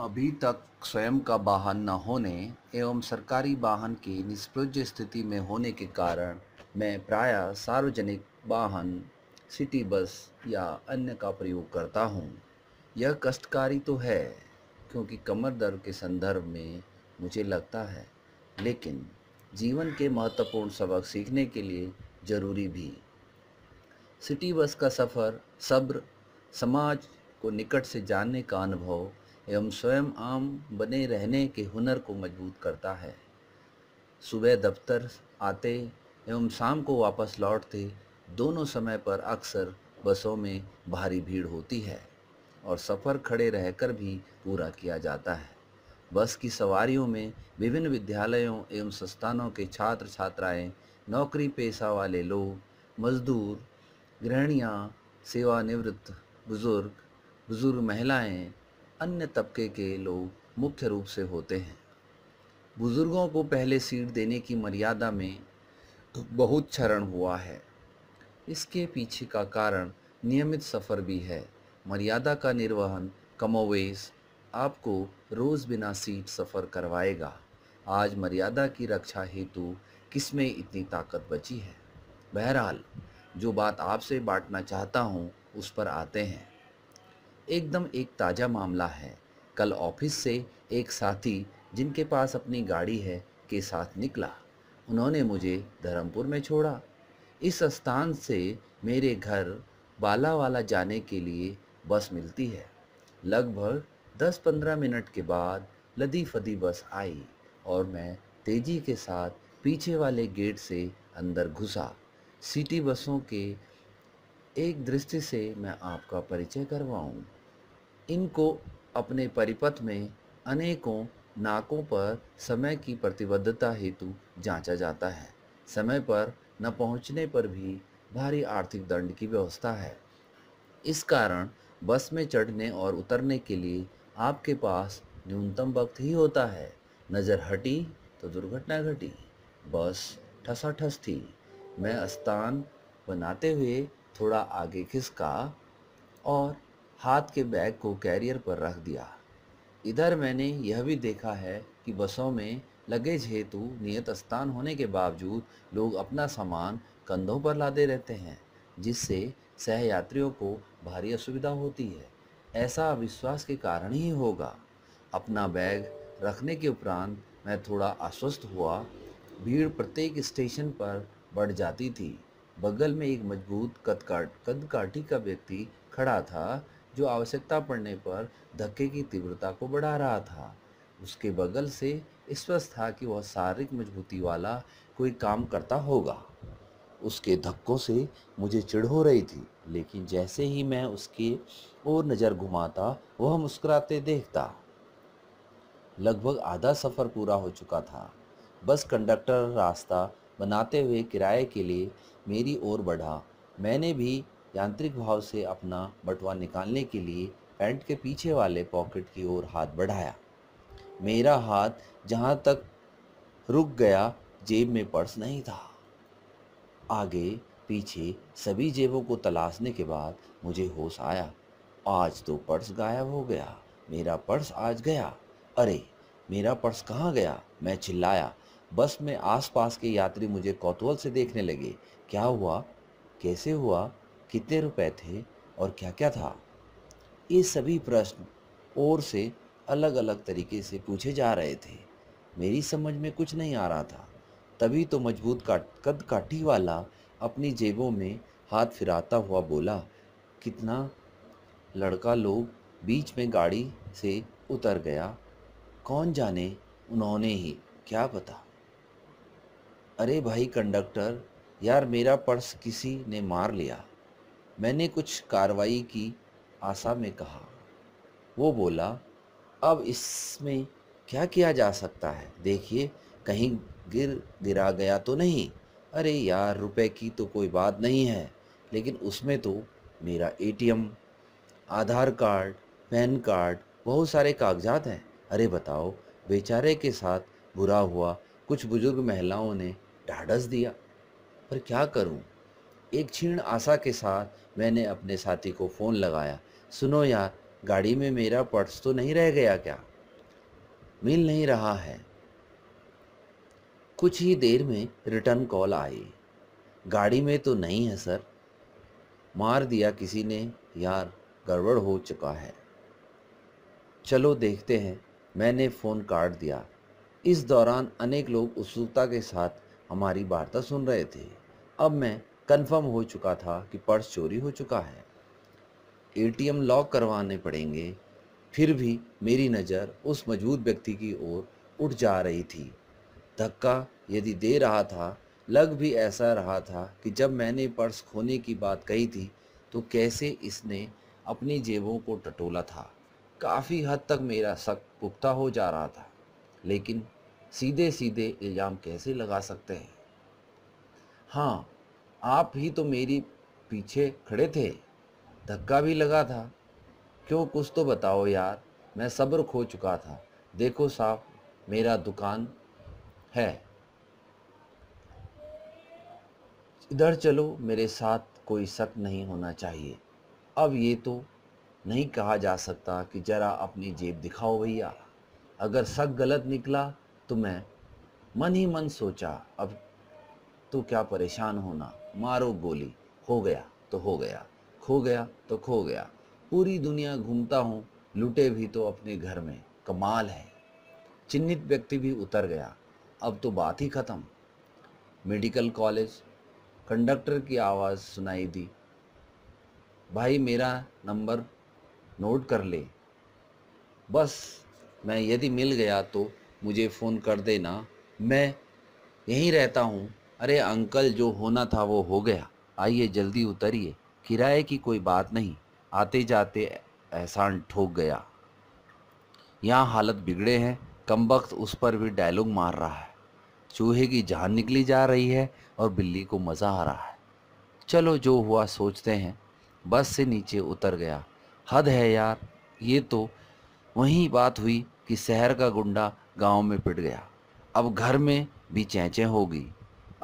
अभी तक स्वयं का वाहन न होने एवं सरकारी वाहन की निष्प्रज स्थिति में होने के कारण मैं प्रायः सार्वजनिक वाहन सिटी बस या अन्य का प्रयोग करता हूँ यह कष्टकारी तो है क्योंकि कमर दर्द के संदर्भ में मुझे लगता है लेकिन जीवन के महत्वपूर्ण सबक सीखने के लिए ज़रूरी भी सिटी बस का सफ़र सब्र समाज को निकट से जानने का अनुभव एवं स्वयं आम बने रहने के हुनर को मजबूत करता है सुबह दफ्तर आते एवं शाम को वापस लौटते दोनों समय पर अक्सर बसों में भारी भीड़ होती है और सफ़र खड़े रहकर भी पूरा किया जाता है बस की सवारियों में विभिन्न विद्यालयों एवं संस्थानों के छात्र छात्राएं नौकरी पेशा वाले लोग मजदूर गृहणियाँ सेवानिवृत्त बुज़ुर्ग बुज़ुर्ग महिलाएं अन्य तबके के लोग मुख्य रूप से होते हैं बुज़ुर्गों को पहले सीट देने की मर्यादा में बहुत क्षरण हुआ है इसके पीछे का कारण नियमित सफ़र भी है मर्यादा का निर्वहन कमोवेश आपको रोज़ बिना सीट सफ़र करवाएगा आज मर्यादा की रक्षा हेतु किस में इतनी ताकत बची है बहरहाल जो बात आपसे बांटना चाहता हूँ उस पर आते हैं एकदम एक ताज़ा मामला है कल ऑफिस से एक साथी जिनके पास अपनी गाड़ी है के साथ निकला उन्होंने मुझे धर्मपुर में छोड़ा इस स्थान से मेरे घर बाला वाला जाने के लिए बस मिलती है लगभग 10-15 मिनट के बाद लदी फदी बस आई और मैं तेज़ी के साथ पीछे वाले गेट से अंदर घुसा सिटी बसों के एक दृष्टि से मैं आपका परिचय करवाऊँ इनको अपने परिपथ में अनेकों नाकों पर समय की प्रतिबद्धता हेतु जांचा जाता है समय पर न पहुंचने पर भी भारी आर्थिक दंड की व्यवस्था है इस कारण बस में चढ़ने और उतरने के लिए आपके पास न्यूनतम वक्त ही होता है नज़र हटी तो दुर्घटना घटी बस ठसा ठस थी मैं स्थान बनाते हुए थोड़ा आगे खिसका और हाथ के बैग को कैरियर पर रख दिया इधर मैंने यह भी देखा है कि बसों में लगेज हेतु नियत स्थान होने के बावजूद लोग अपना सामान कंधों पर लादे रहते हैं जिससे सहयात्रियों को भारी असुविधा होती है ऐसा अविश्वास के कारण ही होगा अपना बैग रखने के उपरांत मैं थोड़ा आश्वस्त हुआ भीड़ प्रत्येक स्टेशन पर बढ़ जाती थी बगल में एक मजबूत कद कदकाठी का व्यक्ति खड़ा था जो आवश्यकता पड़ने पर धक्के की तीव्रता को बढ़ा रहा था उसके बगल से स्पष्ट था कि वह शारीरिक मजबूती वाला कोई काम करता होगा उसके धक्कों से मुझे चिढ़ हो रही थी लेकिन जैसे ही मैं उसकी ओर नज़र घुमाता वह मुस्कुराते देखता लगभग आधा सफ़र पूरा हो चुका था बस कंडक्टर रास्ता बनाते हुए किराए के लिए मेरी ओर बढ़ा मैंने भी यांत्रिक भाव से अपना बटुआ निकालने के लिए पैंट के पीछे वाले पॉकेट की ओर हाथ बढ़ाया मेरा हाथ जहाँ तक रुक गया जेब में पर्स नहीं था आगे पीछे सभी जेबों को तलाशने के बाद मुझे होश आया आज तो पर्स गायब हो गया मेरा पर्स आज गया अरे मेरा पर्स कहाँ गया मैं चिल्लाया बस में आसपास के यात्री मुझे कौतूहल से देखने लगे क्या हुआ कैसे हुआ कितने रुपए थे और क्या क्या था ये सभी प्रश्न और से अलग अलग तरीके से पूछे जा रहे थे मेरी समझ में कुछ नहीं आ रहा था तभी तो मजबूत काट कद काठी वाला अपनी जेबों में हाथ फिराता हुआ बोला कितना लड़का लोग बीच में गाड़ी से उतर गया कौन जाने उन्होंने ही क्या पता अरे भाई कंडक्टर यार मेरा पर्स किसी ने मार लिया मैंने कुछ कार्रवाई की आशा में कहा वो बोला अब इसमें क्या किया जा सकता है देखिए कहीं गिर गिरा गया तो नहीं अरे यार रुपए की तो कोई बात नहीं है लेकिन उसमें तो मेरा ATM, Aadhaar card PAN card बहुत सारे कागजात हैं अरे बताओ बेचारे के साथ बुरा हुआ कुछ बुज़ुर्ग महिलाओं ने ढाढ़स दिया पर क्या करूं एक क्षीण आशा के साथ मैंने अपने साथी को फ़ोन लगाया सुनो यार गाड़ी में मेरा पर्स तो नहीं रह गया क्या मिल नहीं रहा है कुछ ही देर में रिटर्न कॉल आई गाड़ी में तो नहीं है सर मार दिया किसी ने यार गड़बड़ हो चुका है चलो देखते हैं मैंने फ़ोन काट दिया इस दौरान अनेक लोग उत्सुकता के साथ हमारी वार्ता सुन रहे थे अब मैं कंफर्म हो चुका था कि पर्स चोरी हो चुका है एटीएम लॉक करवाने पड़ेंगे फिर भी मेरी नज़र उस मजबूत व्यक्ति की ओर उठ जा रही थी धक्का यदि दे रहा था लग भी ऐसा रहा था कि जब मैंने पर्स खोने की बात कही थी तो कैसे इसने अपनी जेबों को टटोला था काफ़ी हद तक मेरा शक पुख्ता हो जा रहा था लेकिन सीधे सीधे इल्ज़ाम कैसे लगा सकते हैं हाँ आप ही तो मेरी पीछे खड़े थे धक्का भी लगा था क्यों कुछ तो बताओ यार मैं सब्र खो चुका था देखो साहब मेरा दुकान है इधर चलो मेरे साथ कोई शक नहीं होना चाहिए अब ये तो नहीं कहा जा सकता कि ज़रा अपनी जेब दिखाओ भैया अगर शक गलत निकला तो मैं मन ही मन सोचा अब तो क्या परेशान होना मारो गोली हो गया तो हो गया खो गया तो खो गया पूरी दुनिया घूमता हूँ लुटे भी तो अपने घर में कमाल है चिन्हित व्यक्ति भी उतर गया अब तो बात ही ख़त्म मेडिकल कॉलेज कंडक्टर की आवाज़ सुनाई दी भाई मेरा नंबर नोट कर ले बस मैं यदि मिल गया तो मुझे फ़ोन कर देना मैं यहीं रहता हूँ अरे अंकल जो होना था वो हो गया आइए जल्दी उतरिए किराए की कोई बात नहीं आते जाते एहसान ठोक गया यहाँ हालत बिगड़े हैं कम वक्त उस पर भी डायलॉग मार रहा है चूहे की जान निकली जा रही है और बिल्ली को मज़ा आ रहा है चलो जो हुआ सोचते हैं बस से नीचे उतर गया हद है यार ये तो वही बात हुई कि शहर का गुंडा गांव में पिट गया अब घर में भी चैचें होगी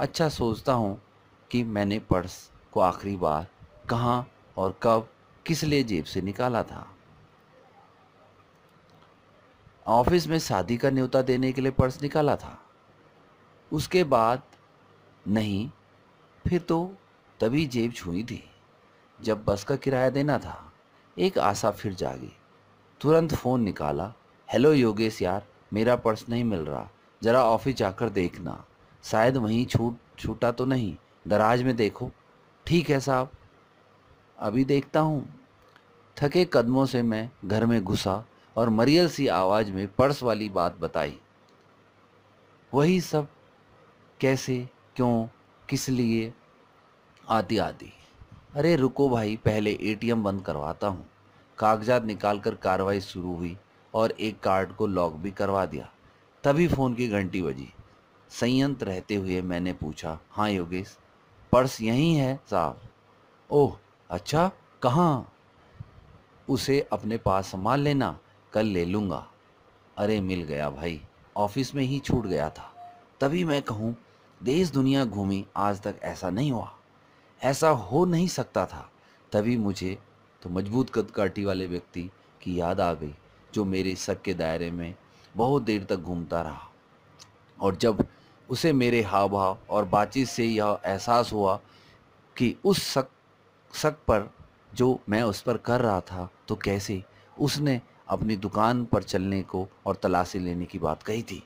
अच्छा सोचता हूँ कि मैंने पर्स को आखिरी बार कहाँ और कब किस लिए जेब से निकाला था ऑफिस में शादी का न्योता देने के लिए पर्स निकाला था उसके बाद नहीं फिर तो तभी जेब छुई थी जब बस का किराया देना था एक आशा फिर जागी तुरंत फ़ोन निकाला हेलो योगेश यार मेरा पर्स नहीं मिल रहा ज़रा ऑफिस जाकर देखना शायद वहीं छूट छूटा तो नहीं दराज में देखो ठीक है साहब अभी देखता हूँ थके कदमों से मैं घर में घुसा और मरियल सी आवाज़ में पर्स वाली बात बताई वही सब कैसे क्यों किस लिए आदि आदि अरे रुको भाई पहले एटीएम बंद करवाता हूँ कागजात निकालकर कार्रवाई शुरू हुई और एक कार्ड को लॉक भी करवा दिया तभी फ़ोन की घंटी बजी संयंत रहते हुए मैंने पूछा हाँ योगेश पर्स यहीं है साहब ओह अच्छा कहाँ उसे अपने पास संभाल लेना कल ले लूँगा अरे मिल गया भाई ऑफिस में ही छूट गया था तभी मैं कहूँ देश दुनिया घूमी आज तक ऐसा नहीं हुआ ऐसा हो नहीं सकता था तभी मुझे तो मजबूत कदकाठी वाले व्यक्ति की याद आ गई जो मेरे शक के दायरे में बहुत देर तक घूमता रहा और जब उसे मेरे हाव भाव और बातचीत से यह एहसास हुआ कि उस शक शक पर जो मैं उस पर कर रहा था तो कैसे उसने अपनी दुकान पर चलने को और तलाशी लेने की बात कही थी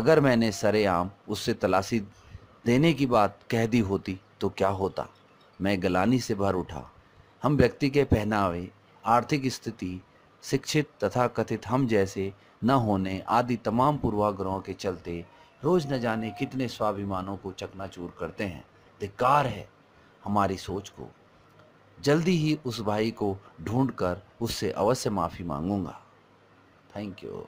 अगर मैंने सरेआम उससे तलाशी देने की बात कह दी होती तो क्या होता मैं गलानी से भर उठा हम व्यक्ति के पहनावे आर्थिक स्थिति शिक्षित तथा कथित हम जैसे न होने आदि तमाम पूर्वाग्रहों के चलते रोज़ न जाने कितने स्वाभिमानों को चकनाचूर करते हैं धिकार है हमारी सोच को जल्दी ही उस भाई को ढूंढकर कर उससे अवश्य माफ़ी मांगूंगा थैंक यू